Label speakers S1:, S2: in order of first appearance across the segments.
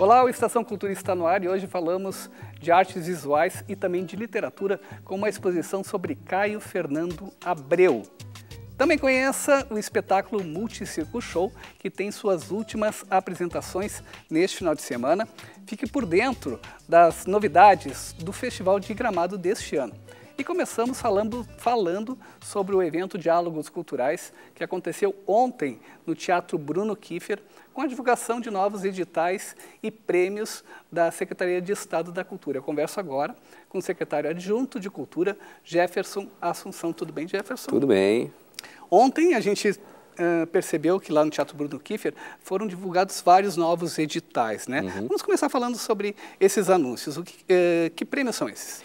S1: Olá, o Estação Cultura está no ar e hoje falamos de artes visuais e também de literatura com uma exposição sobre Caio Fernando Abreu. Também conheça o espetáculo Multicirco Show, que tem suas últimas apresentações neste final de semana. Fique por dentro das novidades do Festival de Gramado deste ano. E começamos falando, falando sobre o evento Diálogos Culturais, que aconteceu ontem no Teatro Bruno Kiefer, com a divulgação de novos editais e prêmios da Secretaria de Estado da Cultura. Eu converso agora com o secretário adjunto de Cultura, Jefferson Assunção. Tudo bem, Jefferson? Tudo bem. Ontem a gente uh, percebeu que lá no Teatro Bruno Kiefer foram divulgados vários novos editais, né? Uhum. Vamos começar falando sobre esses anúncios.
S2: O que, uh, que prêmios são esses?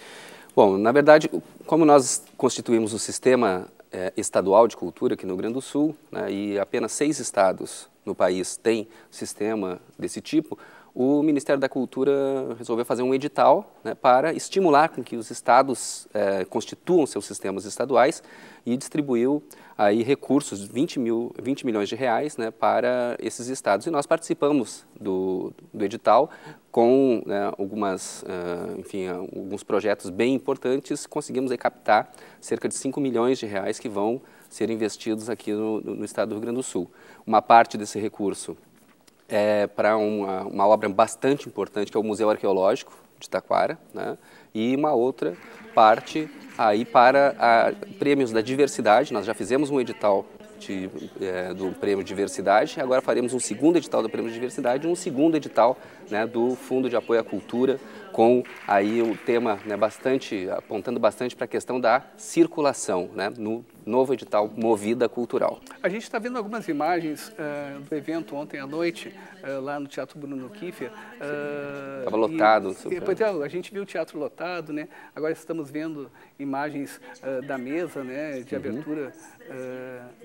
S2: Bom, na verdade, como nós constituímos o sistema eh, estadual de cultura aqui no Rio Grande do Sul, né, e apenas seis estados no país têm sistema desse tipo, o Ministério da Cultura resolveu fazer um edital né, para estimular com que os estados eh, constituam seus sistemas estaduais e distribuiu aí recursos, 20, mil, 20 milhões de reais, né, para esses estados. E nós participamos do, do edital com né, algumas, uh, enfim, alguns projetos bem importantes, conseguimos aí, captar cerca de 5 milhões de reais que vão ser investidos aqui no, no estado do Rio Grande do Sul. Uma parte desse recurso é, para uma, uma obra bastante importante, que é o Museu Arqueológico de Taquara, né? e uma outra parte aí para a, prêmios da diversidade. Nós já fizemos um edital de, é, do Prêmio Diversidade, agora faremos um segundo edital do Prêmio Diversidade e um segundo edital né, do Fundo de Apoio à Cultura, com aí o tema né, bastante, apontando bastante para a questão da circulação né, no novo edital Movida Cultural.
S1: A gente está vendo algumas imagens uh, do evento ontem à noite, uh, lá no Teatro Bruno Kiefer. Estava eh, uh, lotado. E, é, a gente viu o teatro lotado, né? agora estamos vendo imagens da mesa né, de uhum. abertura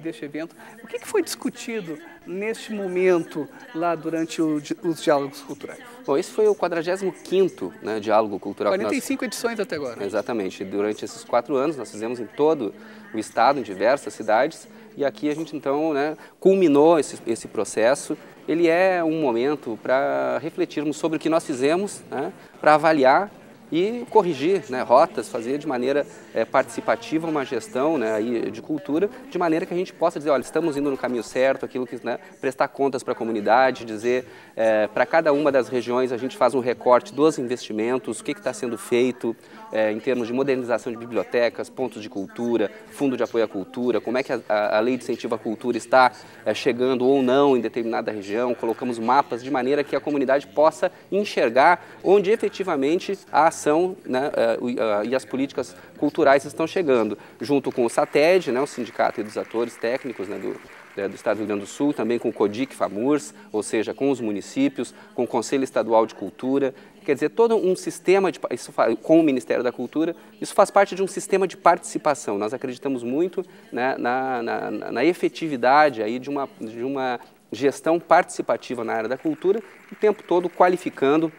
S1: deste evento. O que, que, foi discutido neste momento lá durante o, os diálogos culturais? culturais.
S2: Bom, esse foi o 45º né, Diálogo Cultural. 45 nós... edições até agora. Exatamente. Durante esses quatro anos, nós fizemos em todo o estado, em diversas cidades, e aqui a gente então né, culminou esse, esse processo. Ele é um momento para refletirmos sobre o que nós fizemos, né, para avaliar e corrigir né, rotas, fazer de maneira é, participativa uma gestão né, aí de cultura, de maneira que a gente possa dizer, olha, estamos indo no caminho certo, aquilo que né, prestar contas para a comunidade, dizer é, para cada uma das regiões a gente faz um recorte dos investimentos, o que está sendo feito é, em termos de modernização de bibliotecas, pontos de cultura, fundo de apoio à cultura, como é que a, a lei de incentivo à cultura está é, chegando ou não em determinada região, colocamos mapas de maneira que a comunidade possa enxergar onde efetivamente a ação né, é, e as políticas culturais estão chegando, junto com o SATED, né, o Sindicato dos Atores Técnicos né, do, né, do Estado do Rio Grande do Sul, também com o CODIC FAMURS, ou seja, com os municípios, com o Conselho Estadual de Cultura, quer dizer, todo um sistema, de, isso, com o Ministério da Cultura, isso faz parte de um sistema de participação. Nós acreditamos muito né, na, na, na, efetividade aí de, uma, de uma gestão participativa na área da cultura, o tempo todo qualificando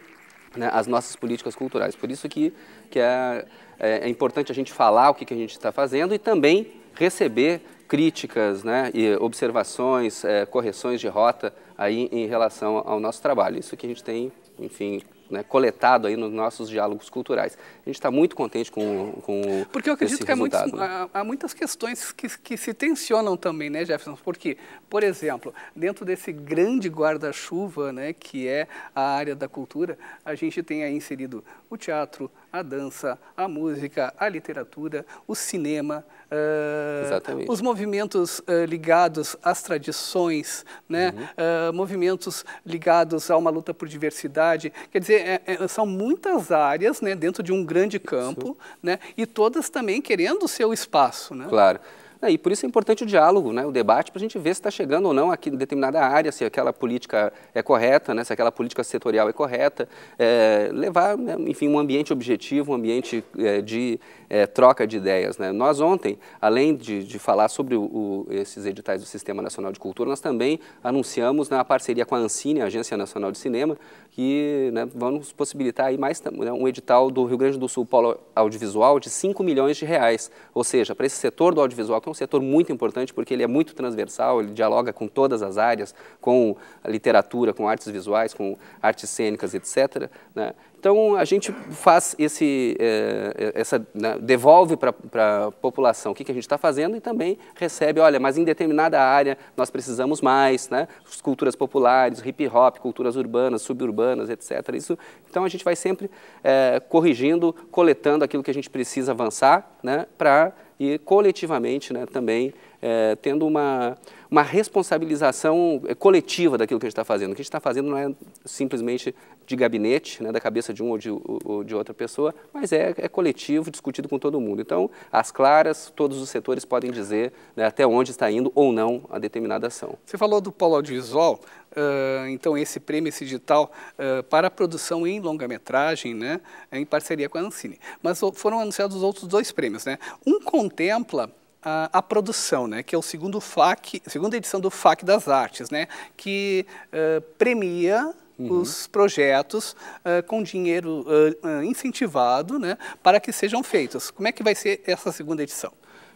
S2: né, as nossas políticas culturais. Por isso que, que é, é, é, importante a gente falar o que, que a gente está fazendo e também receber críticas né, e observações, é, correções de rota aí em relação ao nosso trabalho. Isso que a gente tem, enfim, né, coletado aí nos nossos diálogos culturais. A gente está muito contente com, com Porque eu acredito que há, muitos, né?
S1: há, muitas questões que, que se tensionam também, né, Jefferson? Porque, por exemplo, dentro desse grande guarda-chuva, né, que é a área da cultura, a gente tem aí inserido o teatro, a dança, a música, a literatura, o cinema, uh, os movimentos uh, ligados às tradições, né, uhum. uh, movimentos ligados a uma luta por diversidade. Quer dizer, é, é, são muitas áreas né, dentro de um grande campo, né, e todas também querendo o seu espaço. Né?
S2: Claro. É, e por isso é importante o diálogo, né, o debate, para a gente ver se está chegando ou não aqui em determinada área, se aquela política é correta, né, se aquela política setorial é correta, é, levar, né, enfim, um ambiente objetivo, um ambiente é, de é, troca de ideias. Né. Nós ontem, além de, de falar sobre o, o, esses editais do Sistema Nacional de Cultura, nós também anunciamos né, a parceria com a Ancine, a Agência Nacional de Cinema, que né, vão nos possibilitar aí mais né, um edital do Rio Grande do Sul Polo Audiovisual de 5 milhões de reais. Ou seja, para esse setor do audiovisual, que é um setor muito importante porque ele é muito transversal, ele dialoga com todas as áreas, com literatura, com artes visuais, com artes cênicas, etc. Né, então, a gente faz esse, é, essa, né, devolve para a população o que, que a gente está fazendo e também recebe, olha, mas em determinada área nós precisamos mais, né? culturas populares, hip hop, culturas urbanas, suburbanas, etc. Isso, então, a gente vai sempre é, corrigindo, coletando aquilo que a gente precisa avançar né, para e coletivamente né, também é, tendo uma, uma responsabilização é, coletiva daquilo que a gente está fazendo. O que a gente está fazendo não é simplesmente de gabinete, né, da cabeça de um ou de, ou de outra pessoa, mas é, é, coletivo, discutido com todo mundo. Então, as claras, todos os setores podem dizer né, até onde está indo ou não a determinada ação. Você falou do polo audiovisual,
S1: uh, então esse prêmio, esse digital uh, ah, para a produção em longa-metragem, né, em parceria com a Ancine. Mas foram anunciados os outros dois prêmios, né? Um contempla a, a, produção, né, que é o segundo FAC, segunda edição do FAC das Artes, né, que uh, premia uhum. os projetos uh, com dinheiro uh,
S2: incentivado, né, para que sejam feitos. Como é que vai ser essa segunda edição?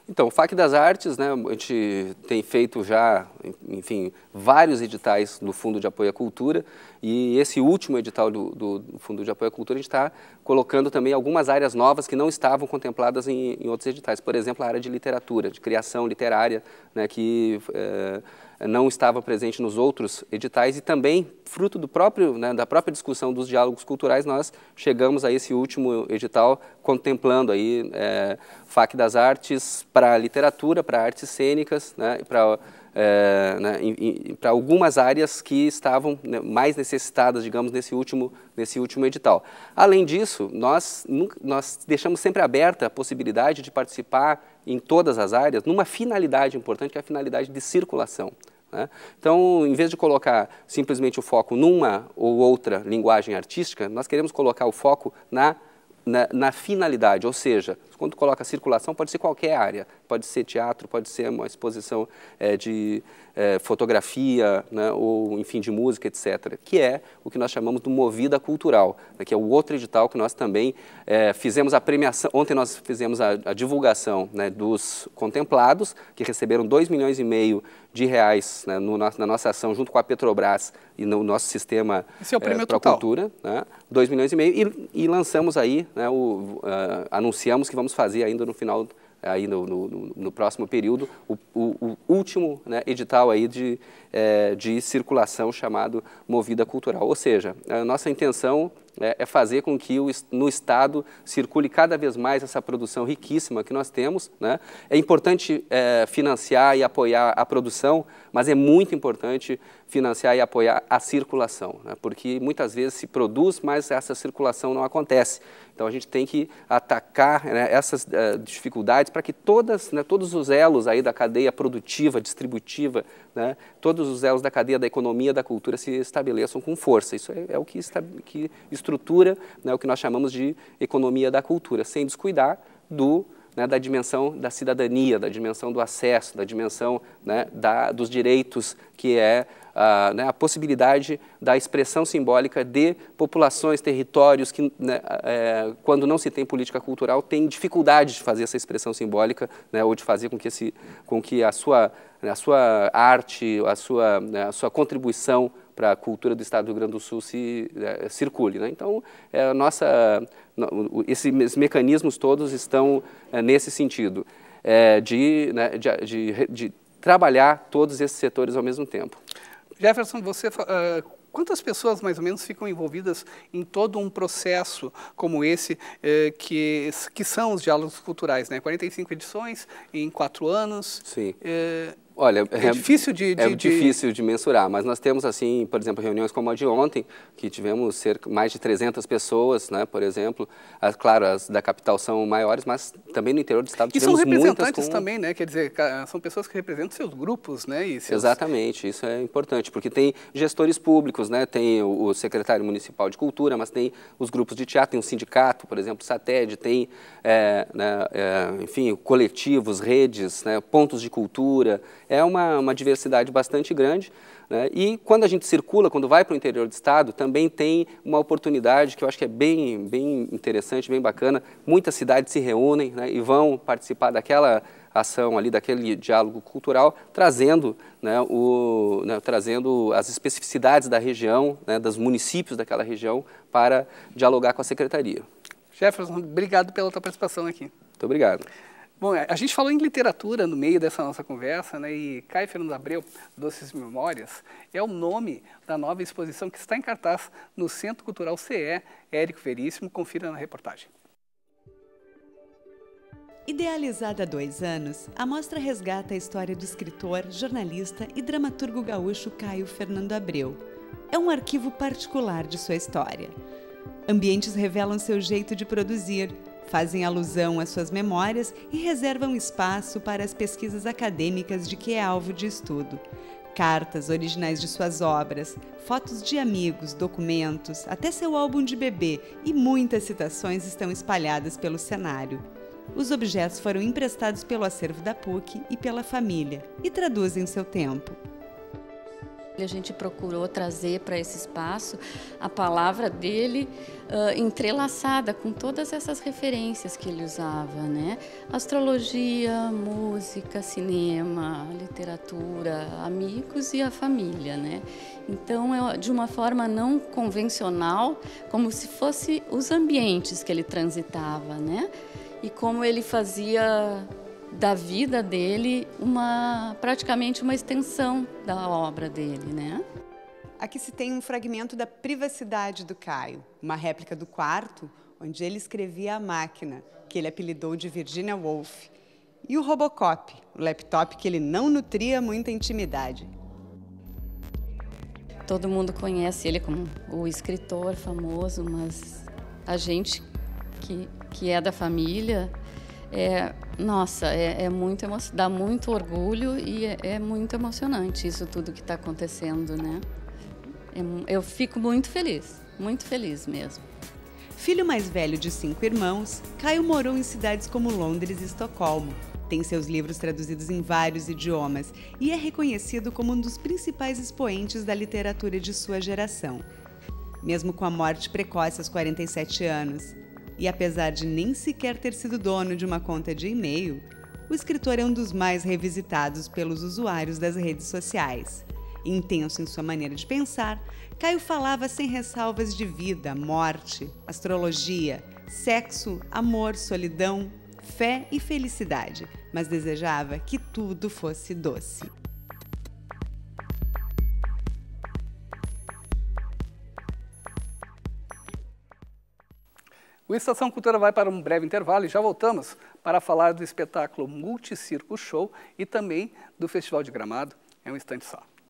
S2: Então, o FAC das Artes, né, a gente tem feito já enfim, vários editais do Fundo de Apoio à Cultura e esse último edital do, do Fundo de Apoio à Cultura a gente está colocando também algumas áreas novas que não estavam contempladas em, em, outros editais. Por exemplo, a área de literatura, de criação literária, né, que é, não estava presente nos outros editais e também, fruto do próprio, né, da própria discussão dos diálogos culturais, nós chegamos a esse último edital contemplando aí é, FAC das Artes para literatura, para artes cênicas, né, para é, né, para algumas áreas que estavam né, mais necessitadas, digamos, nesse último, nesse último edital. Além disso, nós, nós deixamos sempre aberta a possibilidade de participar em todas as áreas, numa finalidade importante, que é a finalidade de circulação. Né. Então, em vez de colocar simplesmente o foco numa ou outra linguagem artística, nós queremos colocar o foco na, na, na finalidade, ou seja, quando coloca circulação, pode ser qualquer área, pode ser teatro, pode ser uma exposição é, de é, fotografia, né, ou enfim, de música, etc., que é o que nós chamamos de Movida Cultural, né, que é o outro edital que nós também é, fizemos a premiação, ontem nós fizemos a, a divulgação né, dos contemplados, que receberam 2 milhões e meio de reais né, no, na nossa ação junto com a Petrobras e no nosso sistema Esse é é, Cultura, 2 né, milhões e meio, e, e lançamos aí, né, o, uh, anunciamos que vamos vamos fazer ainda no final, eh, aí no, no, no próximo período, o o, o último né, edital aí de, é, de circulação chamado Movida Cultural. Ou seja, a nossa intenção é, é fazer com que o, no Estado circule cada vez mais essa produção riquíssima que nós temos. Né? É importante é, financiar e apoiar a produção, mas é muito importante financiar e apoiar a circulação, né? porque muitas vezes se produz, mas essa circulação não acontece. Então a gente tem que atacar né, essas é, dificuldades para que todas, né, todos os elos aí da cadeia cadeia produtiva, distributiva, né? todos os elos da cadeia da economia, da cultura se estabeleçam com força. Isso é, é o que, que estrutura né, o que nós chamamos de economia da cultura, sem descuidar do né, da dimensão da cidadania, da dimensão do acesso, da dimensão né, da, dos direitos, que é a, né, a possibilidade da expressão simbólica de populações, territórios que, né, é, quando não se tem política cultural, têm dificuldade de fazer essa expressão simbólica né, ou de fazer com que, esse, com que a, sua, né, a sua arte, a sua, né, a sua contribuição para a cultura do Estado do Rio Grande do Sul se é, circule. Né? Então, é, nossa, esses mecanismos todos estão é, nesse sentido, é, de, né, de, de, de trabalhar todos esses setores ao mesmo tempo.
S1: Jefferson, você uh, Quantas pessoas, mais ou menos, ficam envolvidas em todo um processo como esse, eh, que, que são os diálogos culturais? Né? 45 edições em quatro anos. Sim. Eh, Olha, é, é difícil de, é de, é difícil
S2: de mensurar, mas nós temos assim, por exemplo, reuniões como a de ontem, que tivemos cerca mais de 300 pessoas, né, por exemplo. As, ah, claro, as da capital são maiores, mas também no interior do estado e tivemos muitas. E são representantes com...
S1: também, né? Quer dizer, são pessoas que representam seus grupos, né? Seus...
S2: Exatamente, isso é importante, porque tem gestores públicos, né? Tem o, secretário municipal de cultura, mas tem os grupos de teatro, tem o um sindicato, por exemplo, Sated, tem, é, né, é, enfim, coletivos, redes, né, pontos de cultura é uma, uma diversidade bastante grande. Né? E quando a gente circula, quando vai para o interior do estado, também tem uma oportunidade que eu acho que é bem, bem interessante, bem bacana. Muitas cidades se reúnem né, e vão participar daquela ação ali, daquele diálogo cultural, trazendo, né, o, né, trazendo as especificidades da região, né, dos municípios daquela região, para dialogar com a secretaria.
S1: Jefferson, obrigado pela tua participação aqui.
S2: Muito obrigado.
S1: Bom, a gente falou em literatura no meio dessa nossa conversa, né? E Caio Fernando Abreu, Doces Memórias, é o nome da nova exposição que está em cartaz no Centro Cultural CE, Érico Veríssimo. Confira na reportagem.
S3: Idealizada há dois anos, a mostra resgata a história do escritor, jornalista e dramaturgo gaúcho Caio Fernando Abreu. É um arquivo particular de sua história. Ambientes revelam seu jeito de produzir, fazem alusão às suas memórias e reservam espaço para as pesquisas acadêmicas de que é alvo de estudo. Cartas originais de suas obras, fotos de amigos, documentos, até seu álbum de bebê e muitas citações estão espalhadas pelo cenário. Os objetos foram emprestados pelo acervo da PUC e pela família e traduzem seu tempo.
S2: A gente procurou trazer para esse espaço a palavra dele uh, entrelaçada com todas essas referências que ele usava, né? Astrologia, música, cinema, literatura, amigos e a família, né? Então, é de uma forma não convencional, como se fosse os ambientes que ele transitava, né? E como ele fazia da vida
S3: dele uma praticamente uma extensão da obra dele, né? Aqui se tem um fragmento da privacidade do Caio, uma réplica do quarto onde ele escrevia a máquina, que ele apelidou de Virginia Woolf, e o Robocop, o laptop que ele não nutria muita intimidade.
S2: Todo mundo conhece ele como o escritor famoso, mas a gente que, que é da família é, nossa, é, é muito dá muito orgulho e é, é muito emocionante isso tudo que está acontecendo, né? É eu fico muito feliz, muito feliz mesmo.
S3: Filho mais velho de cinco irmãos, Caio morou em cidades como Londres e Estocolmo. Tem seus livros traduzidos em vários idiomas e é reconhecido como um dos principais expoentes da literatura de sua geração. Mesmo com a morte precoce aos 47 anos, e apesar de nem sequer ter sido dono de uma conta de e-mail, o escritor é um dos mais revisitados pelos usuários das redes sociais. Intenso em sua maneira de pensar, Caio falava sem ressalvas de vida, morte, astrologia, sexo, amor, solidão, fé e felicidade, mas desejava que tudo fosse doce.
S1: O Estação Cultura vai para um breve intervalo e já voltamos para falar do espetáculo Multicirco Show e também do Festival de Gramado. É um instante só.